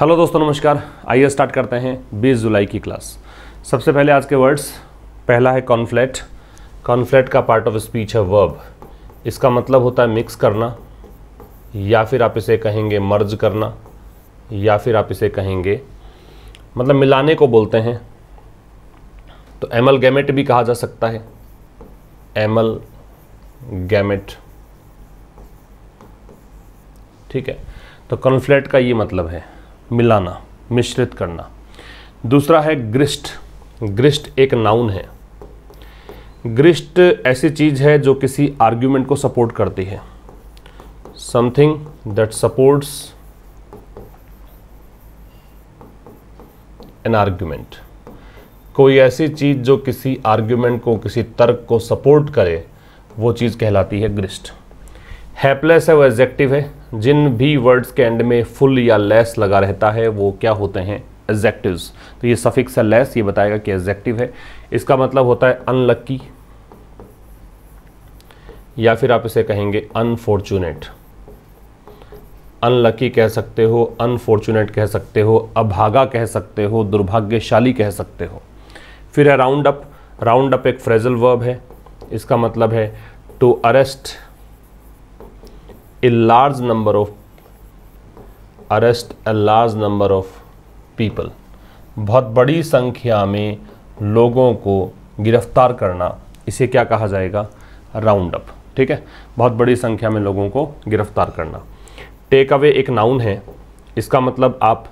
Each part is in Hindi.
हेलो दोस्तों नमस्कार आइए स्टार्ट करते हैं 20 जुलाई की क्लास सबसे पहले आज के वर्ड्स पहला है कॉन्फ्लेट कॉन्फ्लेट का पार्ट ऑफ स्पीच है वर्ब इसका मतलब होता है मिक्स करना या फिर आप इसे कहेंगे मर्ज करना या फिर आप इसे कहेंगे मतलब मिलाने को बोलते हैं तो एमल गैमेट भी कहा जा सकता है एमल गैमेट ठीक है तो कॉन्फ्लेट का ये मतलब है मिलाना मिश्रित करना दूसरा है ग्रिस्ट ग्रिस्ट एक नाउन है ग्रिस्ट ऐसी चीज़ है जो किसी आर्ग्यूमेंट को सपोर्ट करती है something that supports an argument कोई ऐसी चीज़ जो किसी आर्ग्यूमेंट को किसी तर्क को सपोर्ट करे वो चीज़ कहलाती है ग्रिस्ट हैपलेस है वो एग्जेक्टिव है जिन भी वर्ड्स के एंड में फुल या लेस लगा रहता है वो क्या होते हैं एजेक्टिव तो ये सफिक्स है लेस ये बताएगा कि एजेक्टिव है इसका मतलब होता है अनलक्की या फिर आप इसे कहेंगे अनफॉर्चुनेट अनलकी कह सकते हो अनफॉर्चुनेट कह सकते हो अभागा कह सकते हो दुर्भाग्यशाली कह सकते हो फिर है राउंड अप राउंड अप एक फ्रेजल वर्ब है इसका मतलब है to arrest a large number of arrest a large number of people बहुत बड़ी संख्या में लोगों को गिरफ्तार करना इसे क्या कहा जाएगा राउंड अप ठीक है बहुत बड़ी संख्या में लोगों को गिरफ्तार करना टेक अवे एक नाउन है इसका मतलब आप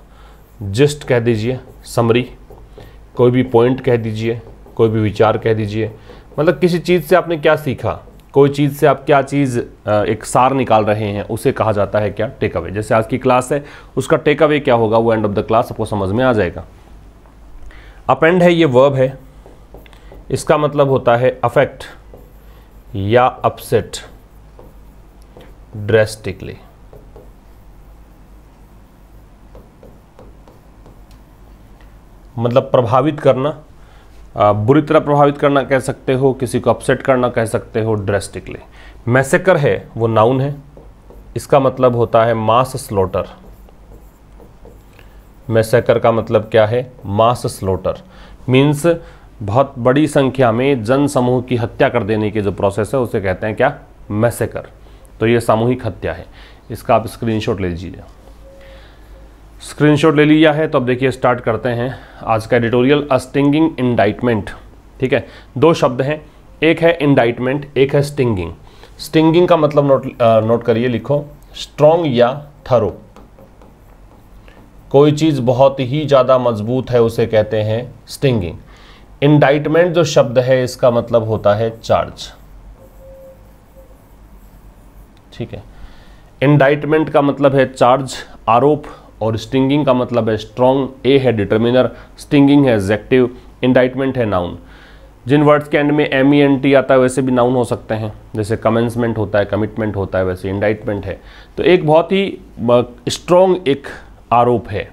जस्ट कह दीजिए समरी कोई भी पॉइंट कह दीजिए कोई भी विचार कह दीजिए मतलब किसी चीज़ से आपने क्या सीखा कोई चीज़ से आप क्या चीज़ एक सार निकाल रहे हैं उसे कहा जाता है क्या टेक अवे जैसे आज की क्लास है उसका टेक अवे क्या होगा वो एंड ऑफ द क्लास आपको समझ में आ जाएगा अपेंड है ये वर्ब है इसका मतलब होता है अफेक्ट या अपसेट ड्रेस्टिकली मतलब प्रभावित करना बुरी तरह प्रभावित करना कह सकते हो किसी को अपसेट करना कह सकते हो ड्रेस्टिकली मैसेकर है वो नाउन है इसका मतलब होता है मास स्लोटर मैसेकर का मतलब क्या है मास स्लोटर मीन्स बहुत बड़ी संख्या में जन समूह की हत्या कर देने की जो प्रोसेस है उसे कहते हैं क्या मैसेकर तो ये सामूहिक हत्या है इसका आप स्क्रीनशॉट ले लीजिए स्क्रीनशॉट ले लिया है तो अब देखिए स्टार्ट करते हैं आज का एडिटोरियल अ स्टिंगिंग इंडाइटमेंट ठीक है दो शब्द हैं एक है इंडाइटमेंट एक है स्टिंगिंग स्टिंगिंग का मतलब नोट नोट करिए लिखो स्ट्रॉन्ग या थरो कोई चीज़ बहुत ही ज़्यादा मजबूत है उसे कहते हैं स्टिंगिंग इंडाइटमेंट जो शब्द है इसका मतलब होता है चार्ज ठीक है इंडाइटमेंट का मतलब है चार्ज आरोप और स्टिंगिंग का मतलब है स्ट्रॉन्ग ए है डिटर्मिनर स्टिंगिंग है एजेक्टिव इंडाइटमेंट है नाउन जिन वर्ड्स के एंड में एम ई एन टी आता है वैसे भी नाउन हो सकते हैं जैसे कमेंसमेंट होता है कमिटमेंट होता है वैसे इंडाइटमेंट है तो एक बहुत ही स्ट्रॉन्ग एक आरोप है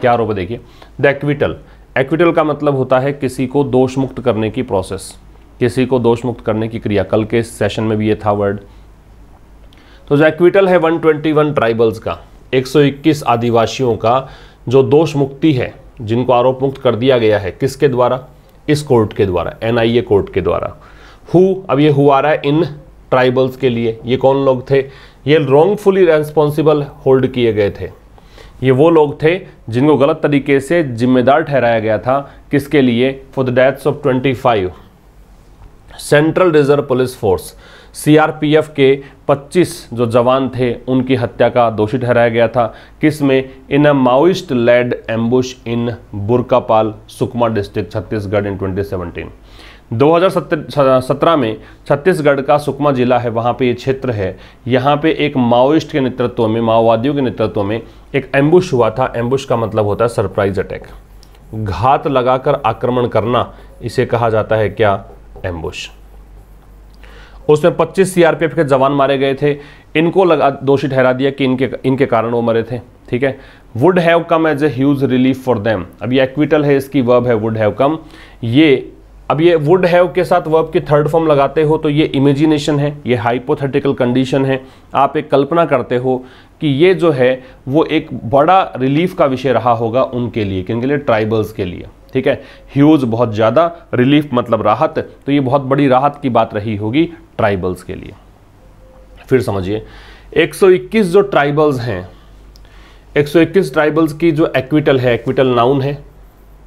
क्या आरोप है देखिए द एक्विटल एक्विटल का मतलब होता है किसी को दोष मुक्त करने की प्रोसेस किसी को दोष मुक्त करने की क्रिया कल के सेशन में भी ये था वर्ड तो जो एक्विटल है 121 ट्राइबल्स का 121 आदिवासियों का जो दोष मुक्ति है जिनको आरोप मुक्त कर दिया गया है किसके द्वारा इस कोर्ट के द्वारा एनआईए कोर्ट के द्वारा हु अब ये हुआ रहा है इन ट्राइबल्स के लिए ये कौन लोग थे ये रॉन्गफुली रेस्पॉन्सिबल होल्ड किए गए थे ये वो लोग थे जिनको गलत तरीके से जिम्मेदार ठहराया गया था किसके लिए for the deaths of 25 central reserve police force CRPF के 25 जो जवान थे उनकी हत्या का दोषी ठहराया गया था किसमें in a Maoist led ambush in Burkapal Sukma district Chhattisgarh in 2017 2017 में छत्तीसगढ़ का सुकमा जिला है वहाँ पे ये क्षेत्र है यहाँ पे एक माओइस्ट के नेतृत्व में माओवादियों के नेतृत्व में एक एम्बुश हुआ था एम्बुश का मतलब होता है सरप्राइज अटैक घात लगाकर आक्रमण करना इसे कहा जाता है क्या एम्बुश उसमें 25 सीआरपीएफ के जवान मारे गए थे इनको लगा दोषी ठहरा दिया कि इनके इनके कारण वो मरे थे ठीक है would have come as a huge relief for them अब ये एक्विटल है इसकी वर्ब है वुड हैव कम ये अब ये वुड हैव के साथ वर्ब की थर्ड फॉर्म लगाते हो तो ये इमेजिनेशन है ये हाइपोथेटिकल कंडीशन है आप एक कल्पना करते हो कि ये जो है वो एक बड़ा रिलीफ का विषय रहा होगा उनके लिए के लिए ट्राइबल्स के लिए ठीक है ह्यूज बहुत ज़्यादा रिलीफ मतलब राहत तो ये बहुत बड़ी राहत की बात रही होगी ट्राइबल्स के लिए फिर समझिए 121 जो ट्राइबल्स हैं 121 ट्राइबल्स की जो एक्विटल है एक्विटल नाउन है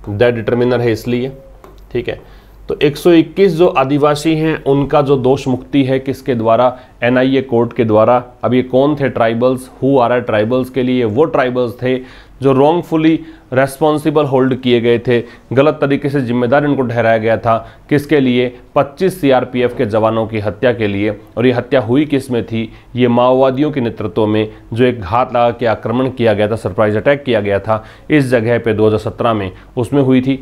द डिटर्मिनर है इसलिए ठीक है तो 121 जो आदिवासी हैं उनका जो दोष मुक्ति है किसके द्वारा एनआईए कोर्ट के द्वारा अब ये कौन थे ट्राइबल्स हु आ रहा ट्राइबल्स के लिए वो ट्राइबल्स थे जो रॉन्गफुली रेस्पॉन्सिबल होल्ड किए गए थे गलत तरीके से जिम्मेदार इनको ठहराया गया था किसके लिए 25 सीआरपीएफ के जवानों की हत्या के लिए और ये हत्या हुई किस में थी ये माओवादियों के नेतृत्व में जो एक घात लगा के आक्रमण किया गया था सरप्राइज अटैक किया गया था इस जगह पे 2017 में उसमें हुई थी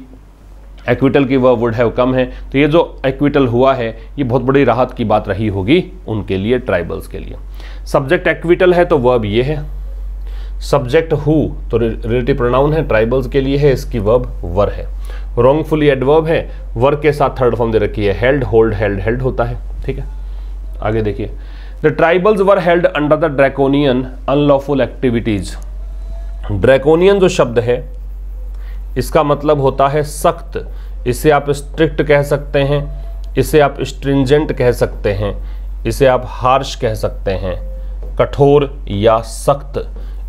एक्विटल की वह वुड हैव कम है तो ये जो एक्विटल हुआ है ये बहुत बड़ी राहत की बात रही होगी उनके लिए ट्राइबल्स के लिए सब्जेक्ट एक्विटल है तो वर्ब ये है सब्जेक्ट हु तो रिलेटिव प्रोनाउन है ट्राइबल्स के लिए है इसकी वर्ब वर है रॉन्गफुली एडवर्ब है वर के साथ थर्ड फॉर्म दे रखी है हेल्ड होल्ड हेल्ड हेल्ड होता है ठीक है आगे देखिए the tribals were held under the draconian unlawful activities draconian जो शब्द है इसका मतलब होता है सख्त इसे आप स्ट्रिक्ट कह सकते हैं इसे आप स्ट्रिंजेंट कह सकते हैं इसे आप हार्श कह सकते हैं कठोर या सख्त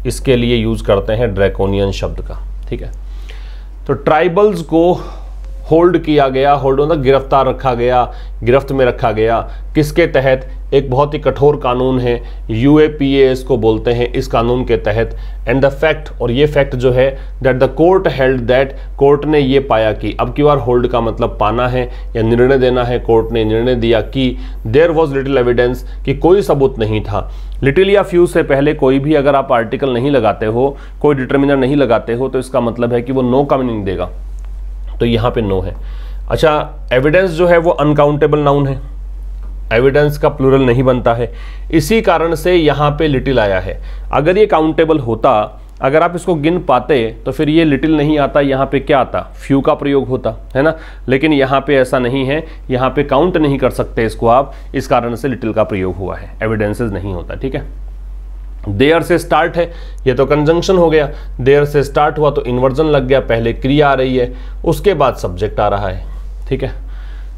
इसके लिए यूज़ करते हैं ड्रैकोनियन शब्द का ठीक है तो ट्राइबल्स को होल्ड किया गया होल्ड मतलब गिरफ्तार रखा गया गिरफ्त में रखा गया किसके तहत एक बहुत ही कठोर कानून है यू इसको बोलते हैं इस कानून के तहत एंड द फैक्ट और ये फैक्ट जो है that the court held that court ने ये पाया कि अब की बार होल्ड का मतलब पाना है या निर्णय देना है कोर्ट ने निर्णय दिया कि देर वॉज लिटिल एविडेंस कि कोई सबूत नहीं था लिटिल या फ्यू से पहले कोई भी अगर आप आर्टिकल नहीं लगाते हो कोई डिटर्मिनर नहीं लगाते हो तो इसका मतलब है कि वो नो no का मीनिंग देगा तो यहां पे नो है अच्छा एविडेंस जो है वो अनकाउंटेबल नाउन है एविडेंस का प्लूरल नहीं बनता है इसी कारण से यहां पे लिटिल आया है अगर ये काउंटेबल होता अगर आप इसको गिन पाते तो फिर ये लिटिल नहीं आता यहाँ पे क्या आता फ्यू का प्रयोग होता है ना लेकिन यहाँ पे ऐसा नहीं है यहाँ पे काउंट नहीं कर सकते इसको आप इस कारण से लिटिल का प्रयोग हुआ है एविडेंसेस नहीं होता ठीक है देयर से स्टार्ट है ये तो कंजंक्शन हो गया देयर से स्टार्ट हुआ तो इन्वर्जन लग गया पहले क्रिया आ रही है उसके बाद सब्जेक्ट आ रहा है ठीक है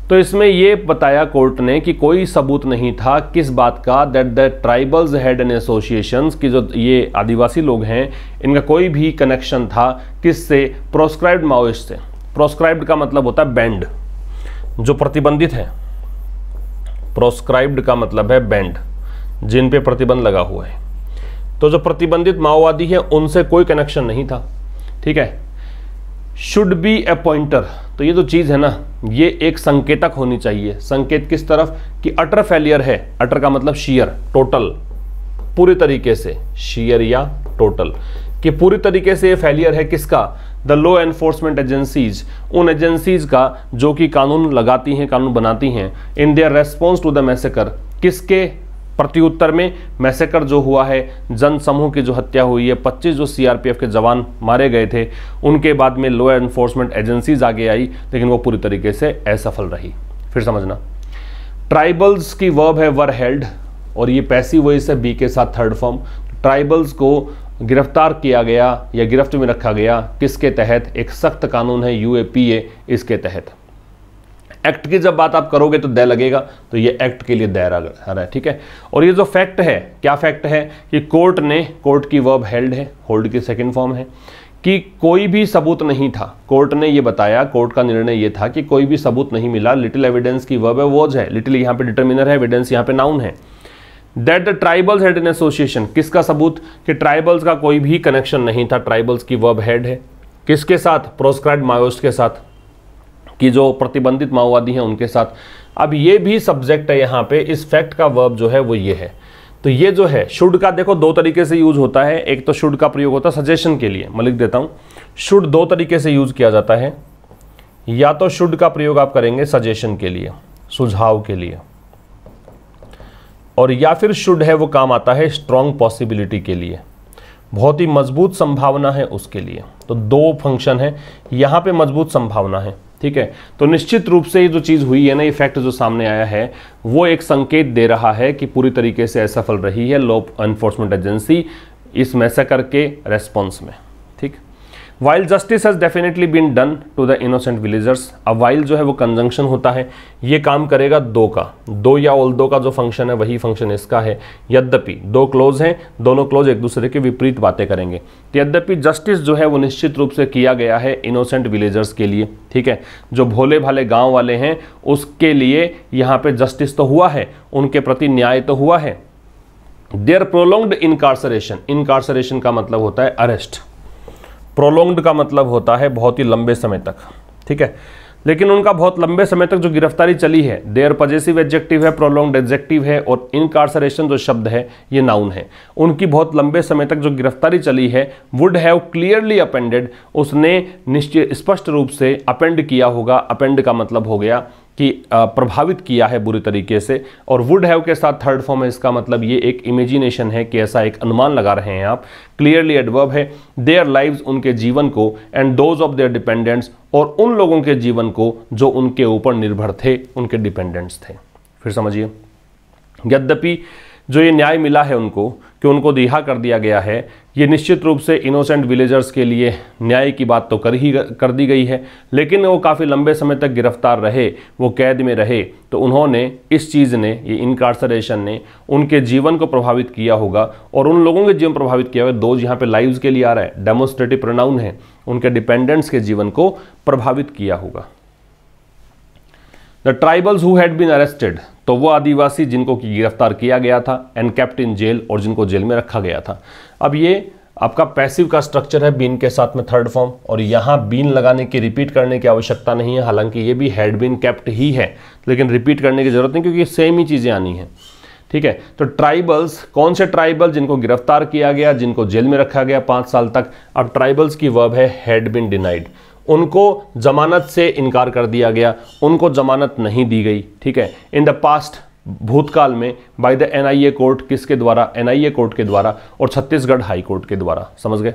तो इसमें ये बताया कोर्ट ने कि कोई सबूत नहीं था किस बात का that the tribals had and association की जो ये आदिवासी लोग हैं इनका कोई भी कनेक्शन था किस से प्रोस्क्राइब्ड माओइस्ट से प्रोस्क्राइब्ड का मतलब होता है बैंड जो प्रतिबंधित है प्रोस्क्राइब्ड का मतलब है बैंड जिन पे प्रतिबंध लगा हुआ है तो जो प्रतिबंधित माओवादी है उनसे कोई कनेक्शन नहीं था ठीक है शुड बी ए पॉइंटर तो ये जो चीज़ है ना ये एक संकेतक होनी चाहिए संकेत किस तरफ कि अटर फेलियर है अटर का मतलब शीयर टोटल पूरी तरीके से शीयर या टोटल कि पूरी तरीके से ये फेलियर है किसका द लो एनफोर्समेंट एजेंसीज उन एजेंसीज का जो कि कानून लगाती हैं कानून बनाती हैं in their response to the massacre किसके प्रत्युत्तर में मैसेकर जो हुआ है जन समूह की जो हत्या हुई है 25 जो सीआरपीएफ के जवान मारे गए थे उनके बाद में लॉ एनफोर्समेंट एजेंसीज आगे आई लेकिन वो पूरी तरीके से असफल रही फिर समझना ट्राइबल्स की वर्ब है वर हेल्ड और ये पैसी वॉइस है बी के साथ थर्ड फॉर्म ट्राइबल्स को गिरफ्तार किया गया या गिरफ्त में रखा गया किसके तहत एक सख्त कानून है यूएपीए इसके तहत एक्ट की जब बात आप करोगे तो द लगेगा तो ये एक्ट के लिए दैरा रहा है ठीक है और ये जो फैक्ट है क्या फैक्ट है कि कोर्ट ने कोर्ट की वर्ब हेल्ड है होल्ड की सेकेंड फॉर्म है कि कोई भी सबूत नहीं था कोर्ट ने ये बताया कोर्ट का निर्णय ये था कि कोई भी सबूत नहीं मिला लिटिल एविडेंस की वर्ब है वोज है लिटिल यहाँ पे डिटर्मिनर है एविडेंस यहाँ पे नाउन है that the tribals had in association किसका सबूत कि ट्राइबल्स का कोई भी कनेक्शन नहीं था ट्राइबल्स की वर्ब हेड है किसके साथ प्रोस्क्राइड माओस्ट के साथ कि जो प्रतिबंधित माओवादी हैं उनके साथ अब ये भी सब्जेक्ट है यहाँ पे इस फैक्ट का वर्ब जो है वो ये है तो ये जो है शुड का देखो दो तरीके से यूज होता है एक तो शुड का प्रयोग होता है सजेशन के लिए मैं लिख देता हूँ शुड दो तरीके से यूज किया जाता है या तो शुड का प्रयोग आप करेंगे सजेशन के लिए सुझाव के लिए और या फिर शुड है वो काम आता है स्ट्रॉन्ग पॉसिबिलिटी के लिए बहुत ही मजबूत संभावना है उसके लिए तो दो फंक्शन है यहां पे मजबूत संभावना है ठीक है तो निश्चित रूप से ये जो चीज़ हुई है ना ये फैक्ट जो सामने आया है वो एक संकेत दे रहा है कि पूरी तरीके से असफल रही है लॉ एनफोर्समेंट एजेंसी इस मैसेकर के रेस्पॉन्स में wild justice has definitely been done to the innocent villagers अब वाइल्ड जो है वो कंजंक्शन होता है ये काम करेगा दो का दो या ओल दो का जो फंक्शन है वही फंक्शन इसका है यद्यपि दो क्लोज हैं दोनों क्लोज एक दूसरे के विपरीत बातें करेंगे तो यद्यपि जस्टिस जो है वो निश्चित रूप से किया गया है इनोसेंट विलेजर्स के लिए ठीक है जो भोले भाले गाँव वाले हैं उसके लिए यहाँ पर जस्टिस तो हुआ है उनके प्रति न्याय तो हुआ है देयर प्रोलोंग्ड इनकारसरेशन इनकारसरेशन का मतलब होता है अरेस्ट प्रोलोंग्ड का मतलब होता है बहुत ही लंबे समय तक ठीक है लेकिन उनका बहुत लंबे समय तक जो गिरफ्तारी चली है देयर पजेसिव एडजेक्टिव है प्रोलोंग्ड एडजेक्टिव है और इनकार्सरेशन जो शब्द है ये नाउन है उनकी बहुत लंबे समय तक जो गिरफ्तारी चली है वुड हैव क्लियरली अपेंडेड उसने निश्चित स्पष्ट रूप से अपेंड किया होगा अपेंड का मतलब हो गया कि प्रभावित किया है बुरी तरीके से और वुड हैव के साथ थर्ड फॉर्म है इसका मतलब ये एक इमेजिनेशन है कि ऐसा एक अनुमान लगा रहे हैं आप क्लियरली एडवर्ब है देयर लाइव्स उनके जीवन को and those of their dependents और उन लोगों के जीवन को जो उनके ऊपर निर्भर थे उनके डिपेंडेंट्स थे फिर समझिए यद्यपि जो ये न्याय मिला है उनको कि उनको रिहा कर दिया गया है ये निश्चित रूप से इनोसेंट विलेजर्स के लिए न्याय की बात तो कर ही कर दी गई है लेकिन वो काफ़ी लंबे समय तक गिरफ्तार रहे वो कैद में रहे तो उन्होंने इस चीज़ ने ये इनकार्सरेशन ने उनके जीवन को प्रभावित किया होगा और उन लोगों के जीवन प्रभावित किया होगा दोज यहाँ पे लाइव्स के लिए आ रहा है डेमोस्ट्रेटिव प्रोनाउन है उनके डिपेंडेंट्स के जीवन को प्रभावित किया होगा the tribals who had been arrested तो वो आदिवासी जिनको कि गिरफ्तार किया गया था एंड कैप्ट इन जेल और जिनको जेल में रखा गया था अब ये आपका पैसिव का स्ट्रक्चर है बीन के साथ में थर्ड फॉर्म और यहाँ बीन लगाने की रिपीट करने की आवश्यकता नहीं है हालांकि ये भी हैड बीन कैप्ट ही है लेकिन रिपीट करने की जरूरत नहीं क्योंकि सेम ही चीज़ें आनी है ठीक है तो ट्राइबल्स कौन से ट्राइबल जिनको गिरफ्तार किया गया जिनको जेल में रखा गया पाँच साल तक अब ट्राइबल्स की वर्ब है हेड बिन डिनाइड उनको जमानत से इनकार कर दिया गया उनको जमानत नहीं दी गई ठीक है इन द पास्ट भूतकाल में बाय द एनआईए कोर्ट किसके द्वारा एनआईए कोर्ट के द्वारा और छत्तीसगढ़ हाई कोर्ट के द्वारा समझ गए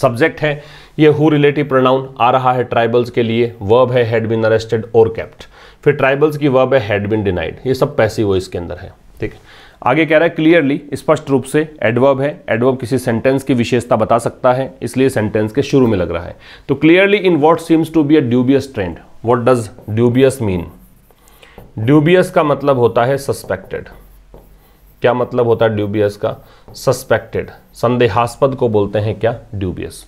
सब्जेक्ट है ये हु रिलेटिव प्रोनाउन आ रहा है ट्राइबल्स के लिए वर्ब है हैड बिन अरेस्टेड और कैप्ट फिर ट्राइबल्स की वर्ब है हैड बिन डिनाइड ये सब पैसे वो इसके अंदर है ठीक है आगे कह रहा है क्लियरली स्पष्ट रूप से एडवर्ब है एडवर्ब किसी सेंटेंस की विशेषता बता सकता है इसलिए सेंटेंस के शुरू में लग रहा है तो clearly in what seems to be a dubious trend what does dubious mean dubious का मतलब होता है सस्पेक्टेड क्या मतलब होता है ड्यूबियस का सस्पेक्टेड संदेहास्पद को बोलते हैं क्या ड्यूबियस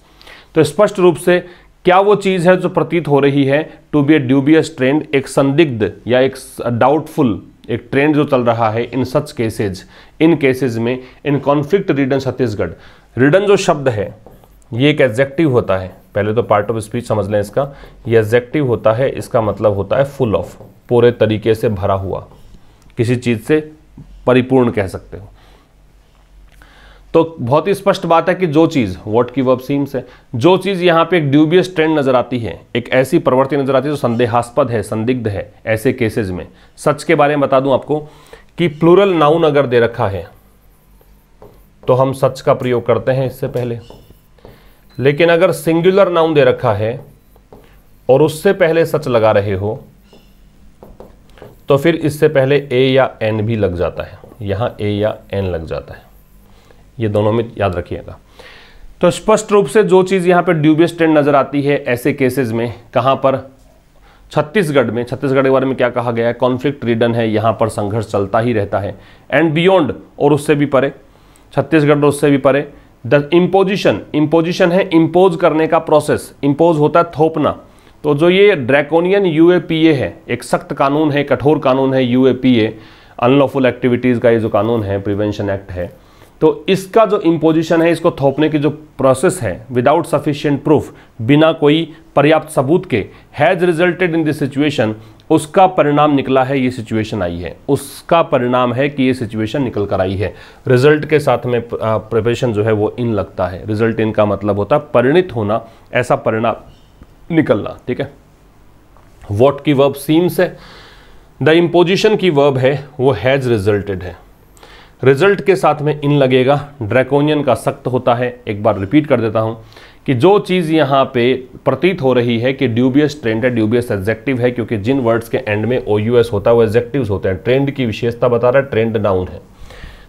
तो स्पष्ट रूप से क्या वो चीज है जो प्रतीत हो रही है to be a dubious trend एक संदिग्ध या एक डाउटफुल एक ट्रेंड जो चल रहा है इन सच केसेज इन केसेज में in conflict ridden Chhattisgarh ridden जो शब्द है ये एक एग्जैक्टिव होता है पहले तो पार्ट ऑफ स्पीच समझ लें इसका ये एग्जैक्टिव होता है इसका मतलब होता है फुल ऑफ पूरे तरीके से भरा हुआ किसी चीज़ से परिपूर्ण कह सकते हो तो बहुत ही स्पष्ट बात है कि जो चीज़ वॉट की वर्ब सीम्स है जो चीज़ यहाँ पे एक ड्यूबियस ट्रेंड नज़र आती है एक ऐसी प्रवृत्ति नज़र आती है जो संदेहास्पद है संदिग्ध है ऐसे केसेज में सच के बारे में बता दूं आपको कि प्लूरल नाउन अगर दे रखा है तो हम सच का प्रयोग करते हैं इससे पहले लेकिन अगर सिंगुलर नाउन दे रखा है और उससे पहले सच लगा रहे हो तो फिर इससे पहले ए या एन भी लग जाता है यहाँ ए या एन लग जाता है ये दोनों में याद रखिएगा तो स्पष्ट रूप से जो चीज़ यहाँ पर ड्यूबियस ट्रेंड नज़र आती है ऐसे केसेज में कहाँ पर छत्तीसगढ़ में छत्तीसगढ़ के बारे में क्या कहा गया है कॉन्फ्लिक्ट रीडन है यहाँ पर संघर्ष चलता ही रहता है एंड बियॉन्ड और उससे भी परे छत्तीसगढ़ और उससे भी परे द इम्पोजिशन इम्पोजिशन है इम्पोज करने का प्रोसेस इम्पोज होता है थोपना तो जो ये ड्रैकोनियन यू है एक सख्त कानून है कठोर कानून है यू अनलॉफुल एक्टिविटीज़ का ये जो कानून है प्रिवेंशन एक्ट है तो इसका जो इम्पोजिशन है इसको थोपने की जो प्रोसेस है विदाउट सफिशियंट प्रूफ बिना कोई पर्याप्त सबूत के has resulted in this situation उसका परिणाम निकला है ये सिचुएशन आई है उसका परिणाम है कि ये सिचुएशन निकल कर आई है रिजल्ट के साथ में प्रिपरेशन जो है वो इन लगता है रिजल्ट इन का मतलब होता है परिणित होना ऐसा परिणाम निकलना ठीक है वॉट की वर्ब सीम्स है द इम्पोजिशन की वर्ब है वो हैज़ रिजल्टेड है रिजल्ट के साथ में इन लगेगा ड्रैकोनियन का सख्त होता है एक बार रिपीट कर देता हूं कि जो चीज़ यहाँ पे प्रतीत हो रही है कि ड्यूबियस ट्रेंड है ड्यूबियस एग्जेक्टिव है क्योंकि जिन वर्ड्स के एंड में ओ होता है वो एग्जेक्टिव्स होते हैं ट्रेंड की विशेषता बता रहा है ट्रेंड डाउन है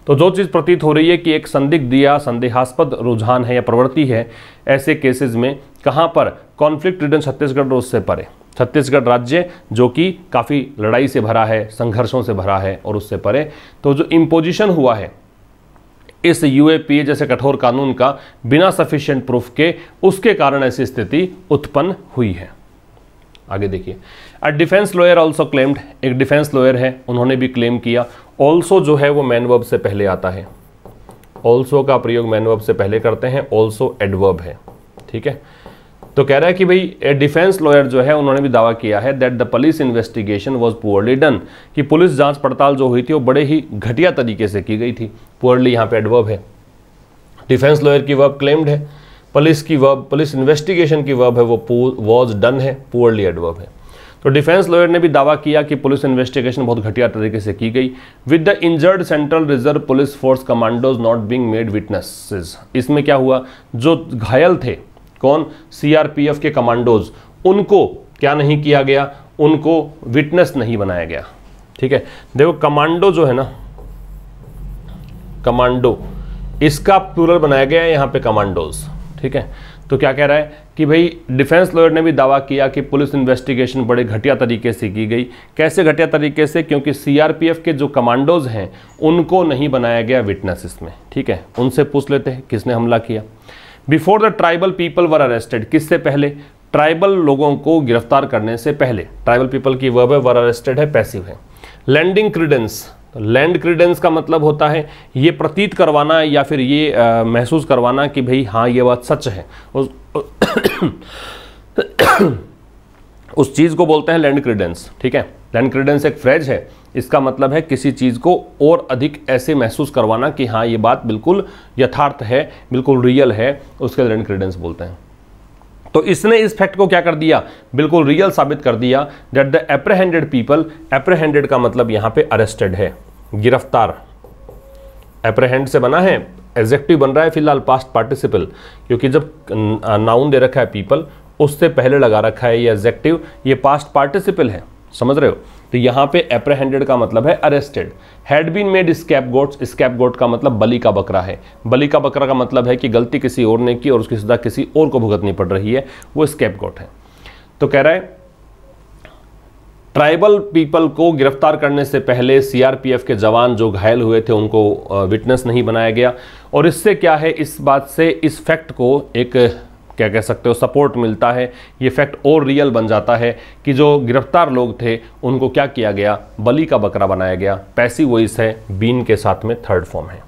तो जो चीज़ प्रतीत हो रही है कि एक संदिग्ध या संदेहास्पद रुझान है या प्रवृत्ति है ऐसे केसेस में कहाँ पर कॉन्फ्लिक्ट रिडन छत्तीसगढ़ उससे परे छत्तीसगढ़ राज्य जो कि काफ़ी लड़ाई से भरा है संघर्षों से भरा है और उससे परे तो जो इम्पोजिशन हुआ है इस यूएपीए जैसे कठोर कानून का बिना सफिशियंट प्रूफ के उसके कारण ऐसी स्थिति उत्पन्न हुई है आगे देखिए a defence lawyer also claimed एक डिफेंस लॉयर है उन्होंने भी क्लेम किया ऑल्सो जो है वो मैन वर्ब से पहले आता है ऑल्सो का प्रयोग मैन वर्ब से पहले करते हैं ऑल्सो एडवर्ब है ठीक है तो कह रहा है कि भाई डिफेंस लॉयर जो है उन्होंने भी दावा किया है that the police investigation was poorly done कि पुलिस जांच पड़ताल जो हुई थी वो बड़े ही घटिया तरीके से की गई थी पुअरली यहां पे एडवर्ब है डिफेंस लॉयर की वर्ब क्लेम्ड है पुलिस की वर्ब पुलिस इन्वेस्टिगेशन की वर्ब है वो वॉज डन है पुअरली एडवर्ब है तो डिफेंस लॉयर ने भी दावा किया कि पुलिस इन्वेस्टिगेशन बहुत घटिया तरीके से की गई with the injured central reserve police force commandos not being made witnesses इसमें क्या हुआ जो घायल थे कौन सीआरपीएफ के कमांडोज उनको क्या नहीं किया गया उनको विटनेस नहीं बनाया गया ठीक है देखो कमांडो जो है ना कमांडो इसका प्लूरल बनाया गया है यहाँ पे कमांडोज ठीक है तो क्या कह रहा है कि भाई डिफेंस लॉयर ने भी दावा किया कि पुलिस इन्वेस्टिगेशन बड़े घटिया तरीके से की गई कैसे घटिया तरीके से क्योंकि सीआरपीएफ के जो कमांडोज हैं उनको नहीं बनाया गया विटनेसिस में ठीक है उनसे पूछ लेते हैं किसने हमला किया before the tribal people were arrested किससे पहले ट्राइबल लोगों को गिरफ्तार करने से पहले ट्राइबल पीपल की वर्ब है वर अरेस्टेड है पैसिव है लैंडिंग क्रीडेंस तो लैंड क्रीडेंस का मतलब होता है ये प्रतीत करवाना या फिर ये आ, महसूस करवाना कि भाई हाँ ये बात सच है उस उस चीज़ को बोलते हैं लैंड क्रीडेंस ठीक है लैंड क्रीडेंस एक फ्रेज है इसका मतलब है किसी चीज़ को और अधिक ऐसे महसूस करवाना कि हाँ ये बात बिल्कुल यथार्थ है बिल्कुल रियल है उसके लैंड क्रीडेंस बोलते हैं तो इसने इस फैक्ट को क्या कर दिया बिल्कुल रियल साबित कर दिया that the apprehended people apprehended का मतलब यहाँ पे अरेस्टेड है गिरफ्तार एप्रेहेंड से बना है एग्जेक्टिव बन रहा है फिलहाल पास्ट पार्टिसिपल क्योंकि जब नाउन दे रखा है पीपल उससे पहले लगा रखा है ये एग्जेक्टिव ये पास्ट पार्टिसिपल है समझ रहे हो तो यहां पे अप्रेहेंडेड का मतलब है arrested had been made scapegoat scapegoat का मतलब बलि का बकरा है बलि का बकरा का मतलब है कि गलती किसी और ने की और उसकी सजा किसी और को भुगतनी पड़ रही है वो स्कैप गोट है तो कह रहा है ट्राइबल पीपल को गिरफ्तार करने से पहले सीआरपीएफ के जवान जो घायल हुए थे उनको विटनेस नहीं बनाया गया और इससे क्या है इस बात से इस फैक्ट को एक क्या कह सकते हो सपोर्ट मिलता है ये फैक्ट और रियल बन जाता है कि जो गिरफ्तार लोग थे उनको क्या किया गया बलि का बकरा बनाया गया पैसी वॉइस है बीन के साथ में थर्ड फॉर्म है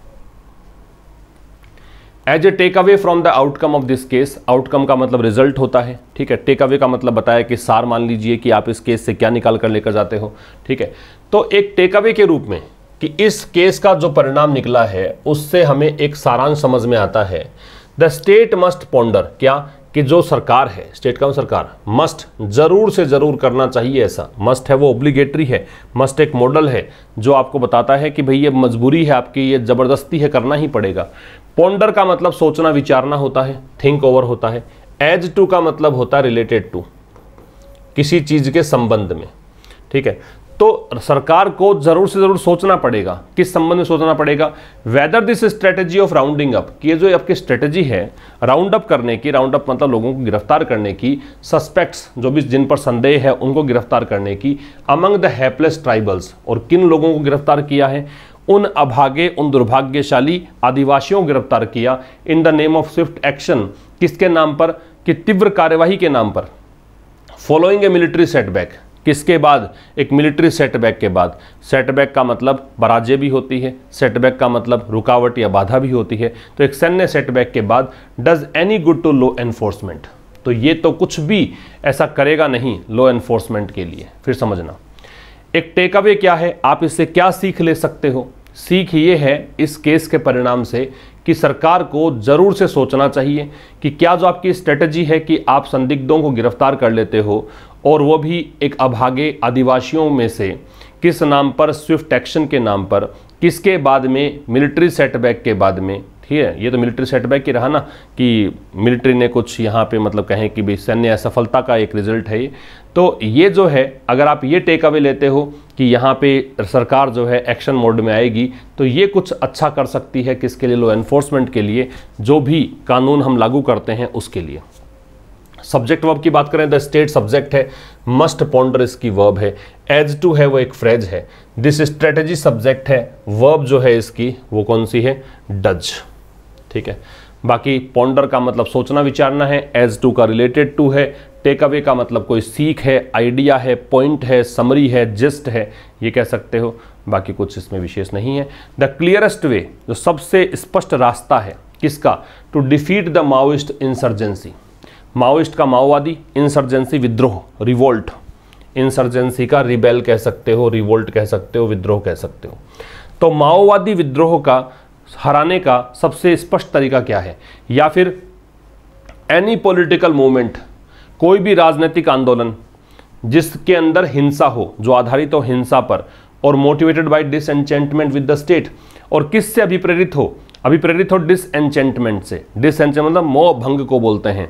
as a takeaway from the outcome of this case outcome का मतलब रिजल्ट होता है ठीक है टेक अवे का मतलब बताया कि सार मान लीजिए कि आप इस केस से क्या निकाल कर लेकर जाते हो ठीक है तो एक टेक अवे के रूप में कि इस केस का जो परिणाम निकला है उससे हमें एक सारांश समझ में आता है द स्टेट मस्ट पोंडर क्या कि जो सरकार है स्टेट का सरकार मस्ट जरूर से जरूर करना चाहिए ऐसा मस्ट है वो ओब्लिगेटरी है मस्ट एक मॉडल है जो आपको बताता है कि भाई ये मजबूरी है आपकी ये ज़बरदस्ती है करना ही पड़ेगा पोंडर का मतलब सोचना विचारना होता है थिंक ओवर होता है एज टू का मतलब होता है रिलेटेड टू किसी चीज़ के संबंध में ठीक है तो सरकार को जरूर से जरूर सोचना पड़ेगा किस संबंध में सोचना पड़ेगा whether this strategy of rounding up कि ये जो आपकी स्ट्रेटेजी है राउंड अप करने की राउंड अप मतलब लोगों को गिरफ्तार करने की सस्पेक्ट्स जो भी जिन पर संदेह है उनको गिरफ्तार करने की अमंग द हैपलेस ट्राइबल्स और किन लोगों को गिरफ्तार किया है उन अभागे उन दुर्भाग्यशाली आदिवासियों को गिरफ्तार किया in the name of swift action किसके नाम पर कि तीव्र कार्यवाही के नाम पर फॉलोइंग ए मिलिट्री सेटबैक किसके बाद एक मिलिट्री सेटबैक के बाद सेटबैक का मतलब बराजे भी होती है सेटबैक का मतलब रुकावट या बाधा भी होती है तो एक सैन्य सेटबैक के बाद does any good to law enforcement तो ये तो कुछ भी ऐसा करेगा नहीं लॉ एनफोर्समेंट के लिए फिर समझना एक टेकअवे क्या है आप इससे क्या सीख ले सकते हो सीख ये है इस केस के परिणाम से कि सरकार को ज़रूर से सोचना चाहिए कि क्या जो आपकी स्ट्रेटजी है कि आप संदिग्धों को गिरफ्तार कर लेते हो और वो भी एक अभागे आदिवासियों में से किस नाम पर स्विफ्ट एक्शन के नाम पर किसके बाद में मिलिट्री सेटबैक के बाद में ठीक है ये तो मिलिट्री सेटबैक ही रहा ना कि मिलिट्री ने कुछ यहाँ पे मतलब कहें कि भाई सैन्य असफलता का एक रिजल्ट है ये तो ये जो है अगर आप ये टेक अवे लेते हो कि यहाँ पे सरकार जो है एक्शन मोड में आएगी तो ये कुछ अच्छा कर सकती है किसके लिए लो एनफोर्समेंट के लिए जो भी कानून हम लागू करते हैं उसके लिए सब्जेक्ट वर्ब की बात करें द स्टेट सब्जेक्ट है मस्ट पॉन्डर इसकी वर्ब है एज टू है वो एक फ्रेज है दिस स्ट्रेटेजी सब्जेक्ट है वर्ब जो है इसकी वो कौन सी है डज ठीक है बाकी पॉन्डर का मतलब सोचना विचारना है एज टू का रिलेटेड टू है टेक अवे का मतलब कोई सीख है आइडिया है पॉइंट है समरी है जिस्ट है ये कह सकते हो बाकी कुछ इसमें विशेष नहीं है द क्लियरेस्ट वे जो सबसे स्पष्ट रास्ता है किसका to defeat the Maoist insurgency Maoist का माओवादी इंसर्जेंसी विद्रोह रिवोल्ट इंसर्जेंसी का रिबेल कह सकते हो रिवोल्ट कह सकते हो विद्रोह कह सकते हो तो माओवादी विद्रोह का हराने का सबसे स्पष्ट तरीका क्या है या फिर एनी पॉलिटिकल मूवमेंट कोई भी राजनीतिक आंदोलन जिसके अंदर हिंसा हो जो आधारित हो हिंसा पर और motivated by disenchantment with the state और किस से अभिप्रेरित हो अभिप्रेरित हो डिसएंचेंटमेंट से डिस मतलब मोह भंग को बोलते हैं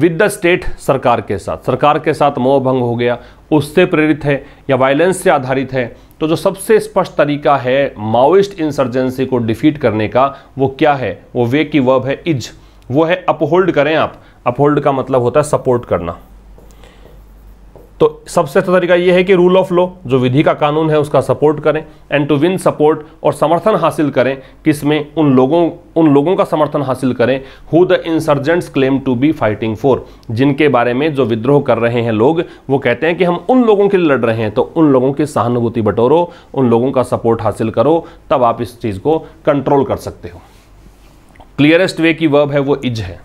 विद द स्टेट सरकार के साथ सरकार के साथ मोह भंग हो गया उससे प्रेरित है या वायलेंस से आधारित है तो जो सबसे स्पष्ट तरीका है माओइस्ट इंसर्जेंसी को डिफीट करने का वो क्या है वो वे की वर्ब है इज वो है अपहोल्ड करें आप अपहोल्ड का मतलब होता है सपोर्ट करना तो सबसे अच्छा तरीका यह है कि रूल ऑफ लॉ जो विधि का कानून है उसका सपोर्ट करें एंड टू विन सपोर्ट और समर्थन हासिल करें किसमें उन लोगों उन लोगों का समर्थन हासिल करें who the insurgents claim to be fighting for जिनके बारे में जो विद्रोह कर रहे हैं लोग वो कहते हैं कि हम उन लोगों के लिए लड़ रहे हैं तो उन लोगों की सहानुभूति बटोरो उन लोगों का सपोर्ट हासिल करो तब आप इस चीज़ को कंट्रोल कर सकते हो क्लियरेस्ट वे की वर्ब है वो इज है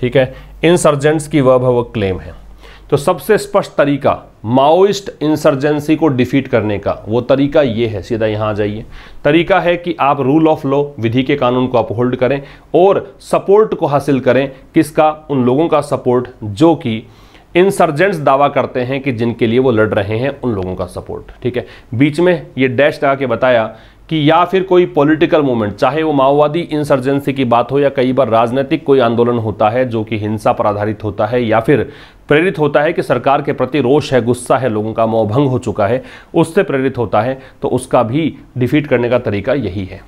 ठीक है इंसर्जेंट्स की वर्ब है वो क्लेम है तो सबसे स्पष्ट तरीका माओइस्ट इंसर्जेंसी को डिफीट करने का वो तरीका ये है सीधा यहाँ आ जाइए तरीका है कि आप रूल ऑफ लॉ विधि के कानून को अपहोल्ड करें और सपोर्ट को हासिल करें किसका उन लोगों का सपोर्ट जो कि इंसर्जेंट्स दावा करते हैं कि जिनके लिए वो लड़ रहे हैं उन लोगों का सपोर्ट ठीक है बीच में ये डैश लगा के बताया कि या फिर कोई पॉलिटिकल मूवमेंट चाहे वो माओवादी इंसर्जेंसी की बात हो या कई बार राजनीतिक कोई आंदोलन होता है जो कि हिंसा पर आधारित होता है या फिर प्रेरित होता है कि सरकार के प्रति रोष है गुस्सा है लोगों का मोहभंग हो चुका है उससे प्रेरित होता है तो उसका भी डिफीट करने का तरीका यही है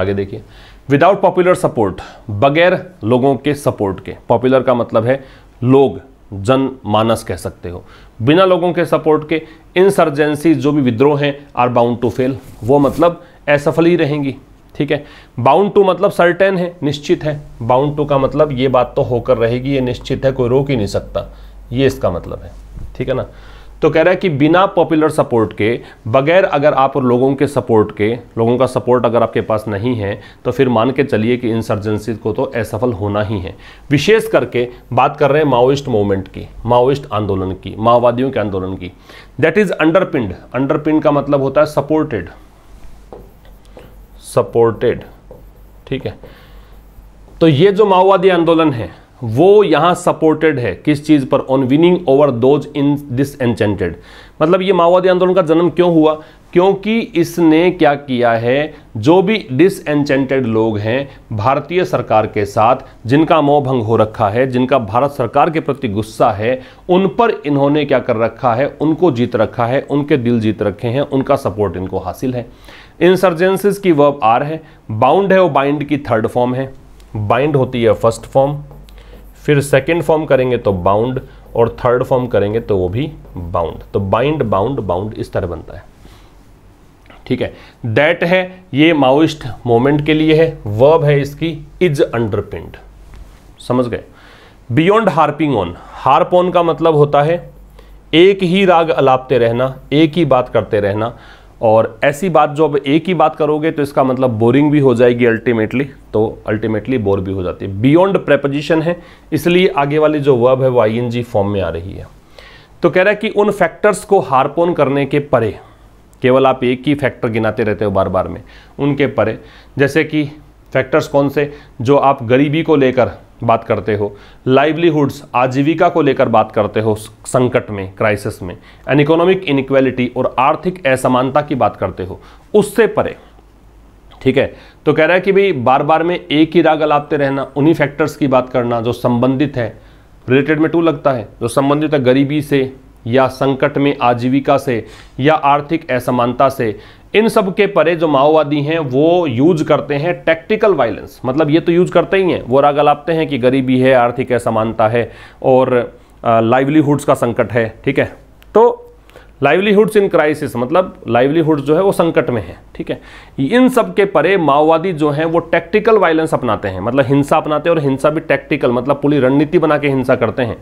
आगे देखिए विदाउट पॉपुलर सपोर्ट बगैर लोगों के सपोर्ट के पॉपुलर का मतलब है लोग जनमानस कह सकते हो बिना लोगों के सपोर्ट के इंसर्जेंसी जो भी विद्रोह हैं आर बाउंड टू फेल वो मतलब असफल ही रहेंगी ठीक है बाउंड टू मतलब सर्टेन है निश्चित है बाउंड टू का मतलब ये बात तो होकर रहेगी ये निश्चित है कोई रोक ही नहीं सकता ये इसका मतलब है ठीक है ना तो कह रहा है कि बिना पॉपुलर सपोर्ट के बगैर अगर आप लोगों के सपोर्ट के लोगों का सपोर्ट अगर आपके पास नहीं है तो फिर मान के चलिए कि इंसर्जेंसी को तो असफल होना ही है विशेष करके बात कर रहे हैं माओइस्ट मूवमेंट की माओइस्ट आंदोलन की माओवादियों के आंदोलन की दैट इज अंडरपिंड अंडरपिंड का मतलब होता है सपोर्टेड सपोर्टेड ठीक है तो ये जो माओवादी आंदोलन है वो यहाँ सपोर्टेड है किस चीज़ पर on winning over those in this enchanted मतलब ये माओवादी आंदोलन का जन्म क्यों हुआ क्योंकि इसने क्या किया है जो भी डिस लोग हैं भारतीय सरकार के साथ जिनका मोह भंग हो रखा है जिनका भारत सरकार के प्रति गुस्सा है उन पर इन्होंने क्या कर रखा है उनको जीत रखा है उनके दिल जीत रखे हैं उनका सपोर्ट इनको हासिल है इंसर्जेंसिस की वर्ब आर है बाउंड है वो बाइंड की थर्ड फॉर्म है बाइंड होती है फर्स्ट फॉर्म फिर सेकेंड फॉर्म करेंगे तो बाउंड और थर्ड फॉर्म करेंगे तो वो भी बाउंड तो बाइंड बाउंड बाउंड इस तरह बनता है ठीक है दैट है ये माओइस्ट मोमेंट के लिए है वर्ब है इसकी इज अंडरपिंड समझ गए beyond harping on harp on का मतलब होता है एक ही राग अलापते रहना एक ही बात करते रहना और ऐसी बात जो अब एक ही बात करोगे तो इसका मतलब बोरिंग भी हो जाएगी अल्टीमेटली तो अल्टीमेटली बोर भी हो जाती है बियॉन्ड प्रेपोजिशन है इसलिए आगे वाली जो वर्ब है वो आई फॉर्म में आ रही है तो कह रहा है कि उन फैक्टर्स को हारपोन करने के परे केवल आप एक ही फैक्टर गिनाते रहते हो बार बार में उनके परे जैसे कि फैक्टर्स कौन से जो आप गरीबी को लेकर बात करते हो लाइवलीहुड्स आजीविका को लेकर बात करते हो संकट में क्राइसिस में एंड इकोनॉमिक इनक्वेलिटी और आर्थिक असमानता की बात करते हो उससे परे ठीक है तो कह रहा है कि भाई बार बार में एक ही राग लापते रहना उन्हीं फैक्टर्स की बात करना जो संबंधित है रिलेटेड में टू लगता है जो संबंधित है गरीबी से या संकट में आजीविका से या आर्थिक असमानता से इन सब के परे जो माओवादी हैं वो यूज करते हैं टैक्टिकल वायलेंस मतलब ये तो यूज करते ही हैं वो रागा लापते हैं कि गरीबी है आर्थिक असमानता है और लाइवलीहुड्स का संकट है ठीक है तो लाइवलीहुड्स इन क्राइसिस मतलब लाइवलीहुड जो है वो संकट में है ठीक है इन सब के परे माओवादी जो हैं वो टैक्टिकल वायलेंस अपनाते हैं मतलब हिंसा अपनाते हैं और हिंसा भी टैक्टिकल मतलब पूरी रणनीति बना के हिंसा करते हैं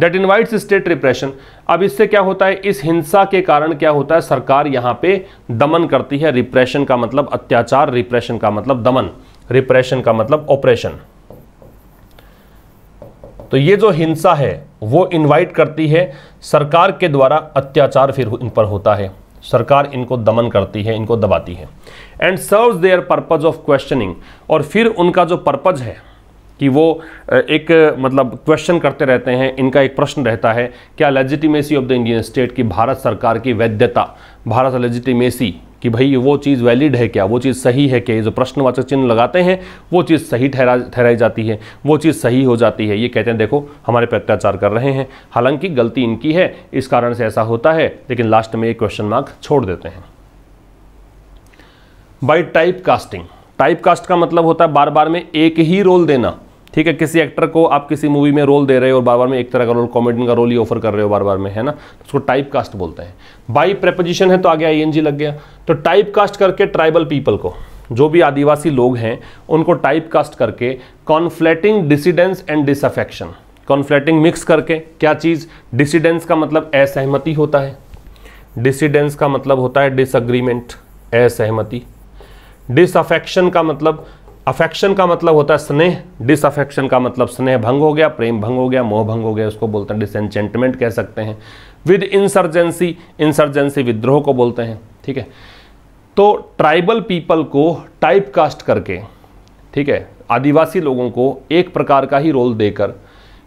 दैट इन्वाइट्स स्टेट रिप्रेशन अब इससे क्या होता है इस हिंसा के कारण क्या होता है सरकार यहाँ पे दमन करती है रिप्रेशन का मतलब अत्याचार रिप्रेशन का मतलब दमन रिप्रेशन का मतलब ऑपरेशन तो ये जो हिंसा है वो इनवाइट करती है सरकार के द्वारा अत्याचार फिर इन पर होता है सरकार इनको दमन करती है इनको दबाती है and serves their purpose of questioning और फिर उनका जो पर्पज है कि वो एक मतलब क्वेश्चन करते रहते हैं इनका एक प्रश्न रहता है क्या legitimacy of the Indian state की भारत सरकार की वैधता भारत लेजिटिमेसी कि भाई वो चीज़ वैलिड है क्या वो चीज़ सही है क्या ये जो प्रश्नवाचक चिन्ह लगाते हैं वो चीज़ सही ठहरा ठहराई जाती है वो चीज़ सही हो जाती है ये कहते हैं देखो हमारे पे अत्याचार कर रहे हैं हालांकि गलती इनकी है इस कारण से ऐसा होता है लेकिन लास्ट में ये क्वेश्चन मार्क छोड़ देते हैं by type casting type cast का मतलब होता है बार बार में एक ही रोल देना ठीक है किसी एक्टर को आप किसी मूवी में रोल दे रहे हो और बार बार में एक तरह का रोल कॉमेडियन का रोल ही ऑफर कर रहे हो बार बार में है ना उसको टाइप कास्ट बोलते हैं बाई प्रेपोजिशन है तो आगे आई लग गया तो टाइप कास्ट करके ट्राइबल पीपल को जो भी आदिवासी लोग हैं उनको टाइप कास्ट करके conflating dissidence and disaffection conflating mix करके क्या चीज़ डिसिडेंस का मतलब असहमति होता है डिसिडेंस का मतलब होता है डिसअग्रीमेंट असहमति डिसअफेक्शन का मतलब अफेक्शन का मतलब होता है स्नेह डिसअफेक्शन का मतलब स्नेह भंग हो गया प्रेम भंग हो गया मोह भंग हो गया उसको बोलते हैं डिसेंचेंटमेंट कह सकते हैं विद इंसर्जेंसी इंसर्जेंसी विद्रोह को बोलते हैं ठीक है तो ट्राइबल पीपल को टाइप कास्ट करके ठीक है आदिवासी लोगों को एक प्रकार का ही रोल देकर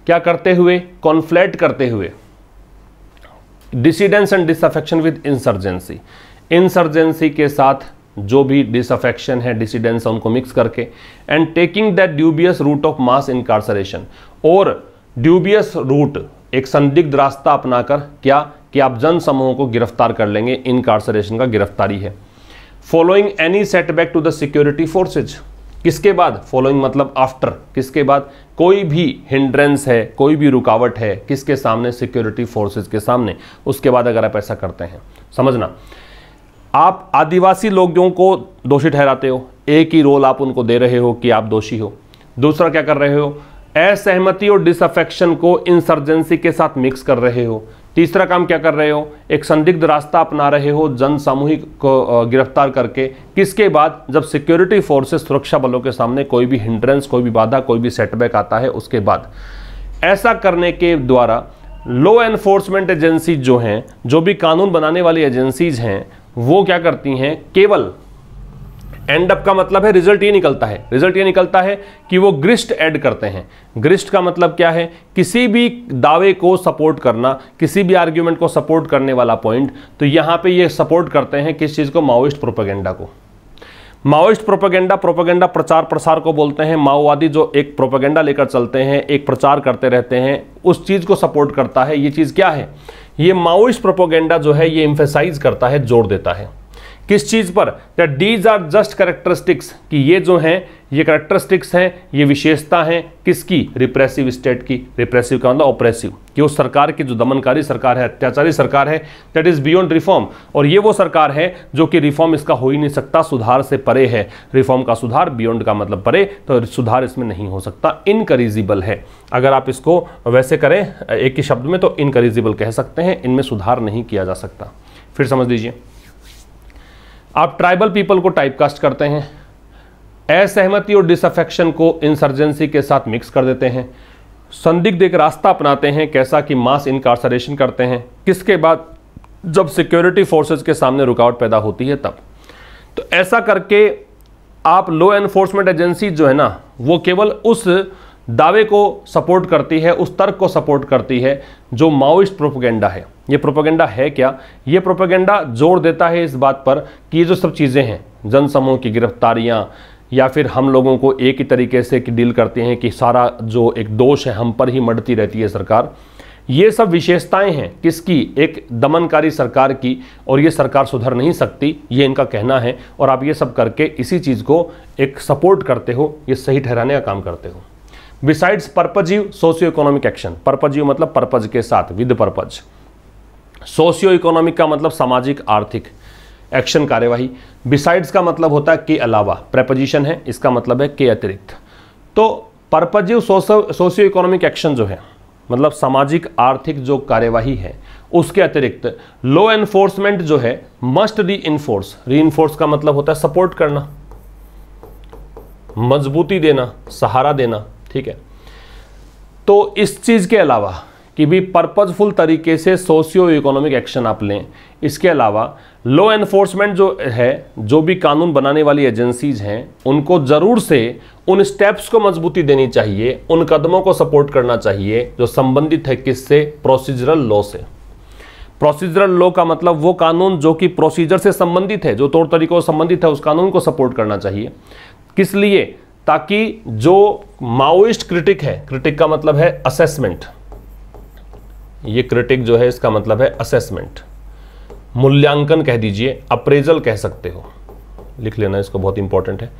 क्या करते हुए कॉन्फ्लेट करते हुए dissidence and disaffection with insurgency insurgency के साथ जो भी डिसअफेक्शन है डिसिडेंस उनको मिक्स करके and taking that dubious route of mass incarceration और ड्यूबियस रूट एक संदिग्ध रास्ता अपनाकर क्या कि आप जन समूहों को गिरफ्तार कर लेंगे इनकार्सरेशन का गिरफ्तारी है following any setback to the security forces किसके बाद फॉलोइंग मतलब आफ्टर किसके बाद कोई भी हिंड्रेंस है कोई भी रुकावट है किसके सामने सिक्योरिटी फोर्सेज के सामने उसके बाद अगर आप ऐसा करते हैं समझना आप आदिवासी लोगों को दोषी ठहराते हो एक ही रोल आप उनको दे रहे हो कि आप दोषी हो दूसरा क्या कर रहे हो असहमति और डिसअफेक्शन को इंसर्जेंसी के साथ मिक्स कर रहे हो तीसरा काम क्या कर रहे हो एक संदिग्ध रास्ता अपना रहे हो जन सामूहिक को गिरफ्तार करके किसके बाद जब सिक्योरिटी फोर्सेस सुरक्षा बलों के सामने कोई भी हिंड्रेंस कोई भी बाधा कोई भी सेटबैक आता है उसके बाद ऐसा करने के द्वारा लॉ एनफोर्समेंट एजेंसी जो हैं जो भी कानून बनाने वाली एजेंसीज हैं वो क्या करती हैं केवल एंड अप का मतलब है रिजल्ट ये निकलता है रिजल्ट ये निकलता है कि वो ग्रिस्ट ऐड करते हैं ग्रिस्ट का मतलब क्या है किसी भी दावे को सपोर्ट करना किसी भी आर्ग्यूमेंट को सपोर्ट करने वाला पॉइंट तो यहाँ पे ये सपोर्ट करते हैं किस चीज़ को माओइस्ट प्रोपेगेंडा को माओइस्ट प्रोपेगेंडा प्रोपेगेंडा प्रचार प्रसार को बोलते हैं माओवादी जो एक प्रोपेगेंडा लेकर चलते हैं एक प्रचार करते रहते हैं उस चीज़ को सपोर्ट करता है ये चीज़ क्या है ये माओइस्ट प्रोपोगेंडा जो है ये इम्फेसाइज करता है जोर देता है किस चीज़ पर that these are just characteristics कि ये जो हैं ये करेक्टरिस्टिक्स हैं ये विशेषता हैं किसकी रिप्रेसिव स्टेट की रिप्रेसिव का मतलब ऑप्रेसिव कि उस सरकार की जो दमनकारी सरकार है अत्याचारी सरकार है दैट इज़ बियॉन्ड रिफॉर्म और ये वो सरकार है जो कि रिफॉर्म इसका हो ही नहीं सकता सुधार से परे है रिफॉर्म का सुधार बियॉन्ड का मतलब परे तो सुधार इसमें नहीं हो सकता इनकरीजिबल है अगर आप इसको वैसे करें एक ही शब्द में तो इनकरीजिबल कह सकते हैं इनमें सुधार नहीं किया जा सकता फिर समझ लीजिए आप ट्राइबल पीपल को टाइपकास्ट करते हैं असहमति और डिसअफेक्शन को इंसर्जेंसी के साथ मिक्स कर देते हैं संदिग्ध एक रास्ता अपनाते हैं कैसा कि मास इनकारसरेशन करते हैं किसके बाद जब सिक्योरिटी फोर्सेस के सामने रुकावट पैदा होती है तब तो ऐसा करके आप लॉ एनफोर्समेंट एजेंसी जो है ना वो केवल उस दावे को सपोर्ट करती है उस तर्क को सपोर्ट करती है जो माओइस्ट प्रोपोगेंडा है ये प्रोपोगेंडा है क्या ये प्रोपोगेंडा जोर देता है इस बात पर कि ये जो सब चीज़ें हैं जन समूह की गिरफ्तारियाँ या फिर हम लोगों को एक ही तरीके से कि डील करते हैं कि सारा जो एक दोष है हम पर ही मरती रहती है सरकार ये सब विशेषताएं हैं किसकी एक दमनकारी सरकार की और ये सरकार सुधर नहीं सकती ये इनका कहना है और आप ये सब करके इसी चीज़ को एक सपोर्ट करते हो ये सही ठहराने का काम करते हो besides purposive socio economic action purposive मतलब पर्पज के साथ विद पर्पज सोशियो इकोनॉमिक का मतलब सामाजिक आर्थिक एक्शन कार्यवाही बिसाइड्स का मतलब होता है के अलावा प्रेपोजिशन है इसका मतलब है के अतिरिक्त तो पर्पजिव सोशियो इकोनॉमिक एक्शन जो है मतलब सामाजिक आर्थिक जो कार्यवाही है उसके अतिरिक्त लो एनफोर्समेंट जो है मस्ट री इन्फोर्स री इन्फोर्स का मतलब होता है सपोर्ट करना मजबूती देना सहारा देना ठीक है तो इस चीज के अलावा कि भी पर्पजफुल तरीके से सोशियो इकोनॉमिक एक्शन आप लें इसके अलावा लॉ एनफोर्समेंट जो है जो भी कानून बनाने वाली एजेंसीज हैं उनको ज़रूर से उन स्टेप्स को मजबूती देनी चाहिए उन कदमों को सपोर्ट करना चाहिए जो संबंधित है किससे प्रोसीजरल लॉ से प्रोसीजरल लॉ का मतलब वो कानून जो कि प्रोसीजर से संबंधित है जो तौर तरीकों से संबंधित है उस कानून को सपोर्ट करना चाहिए किस लिए ताकि जो माओइस्ट क्रिटिक है क्रिटिक का मतलब है असेसमेंट ये क्रिटिक जो है इसका मतलब है असेसमेंट मूल्यांकन कह दीजिए अप्रेजल कह सकते हो लिख लेना इसको बहुत इंपॉर्टेंट है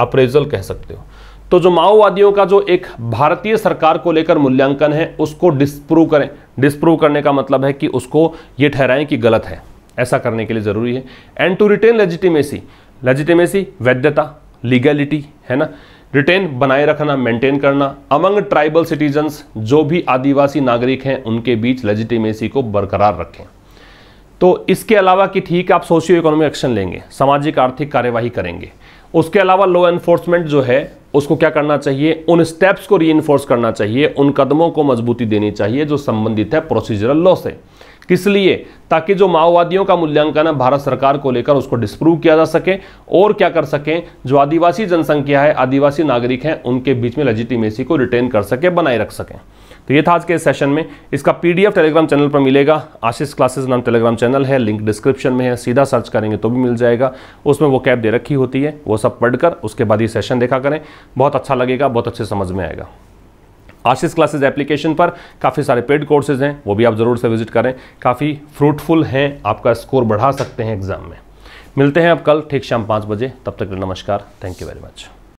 अप्रेजल कह सकते हो तो जो माओवादियों का जो एक भारतीय सरकार को लेकर मूल्यांकन है उसको डिस्प्रूव करें डिस्प्रूव करने का मतलब है कि उसको ये ठहराएं कि गलत है ऐसा करने के लिए ज़रूरी है and to retain legitimacy legitimacy वैधता लीगैलिटी है ना रिटेन बनाए रखना मेंटेन करना अमंग ट्राइबल सिटीजन्स जो भी आदिवासी नागरिक हैं उनके बीच लेजिटिमेसी को बरकरार रखें तो इसके अलावा कि ठीक है आप सोशियो इकोनॉमिक एक्शन लेंगे सामाजिक आर्थिक कार्यवाही करेंगे उसके अलावा लॉ एनफोर्समेंट जो है उसको क्या करना चाहिए उन स्टेप्स को री करना चाहिए उन कदमों को मजबूती देनी चाहिए जो संबंधित है प्रोसीजरल लॉ से किस लिए ताकि जो माओवादियों का मूल्यांकन है भारत सरकार को लेकर उसको डिस्प्रूव किया जा सके और क्या कर सकें जो आदिवासी जनसंख्या है आदिवासी नागरिक हैं उनके बीच में लजिटिमेसी को रिटेन कर सके बनाए रख सकें तो ये था आज के सेशन में इसका पीडीएफ टेलीग्राम चैनल पर मिलेगा आशीष क्लासेस नाम टेलीग्राम चैनल है लिंक डिस्क्रिप्शन में है सीधा सर्च करेंगे तो भी मिल जाएगा उसमें वो कैब दे रखी होती है वो सब पढ़कर उसके बाद ये सेशन देखा करें बहुत अच्छा लगेगा बहुत अच्छे समझ में आएगा आशीष क्लासेज एप्लीकेशन पर काफ़ी सारे पेड कोर्सेज हैं वो भी आप ज़रूर से विजिट करें काफ़ी फ्रूटफुल हैं आपका स्कोर बढ़ा सकते हैं एग्ज़ाम में मिलते हैं आप कल ठीक शाम पाँच बजे तब तक नमस्कार थैंक यू वेरी मच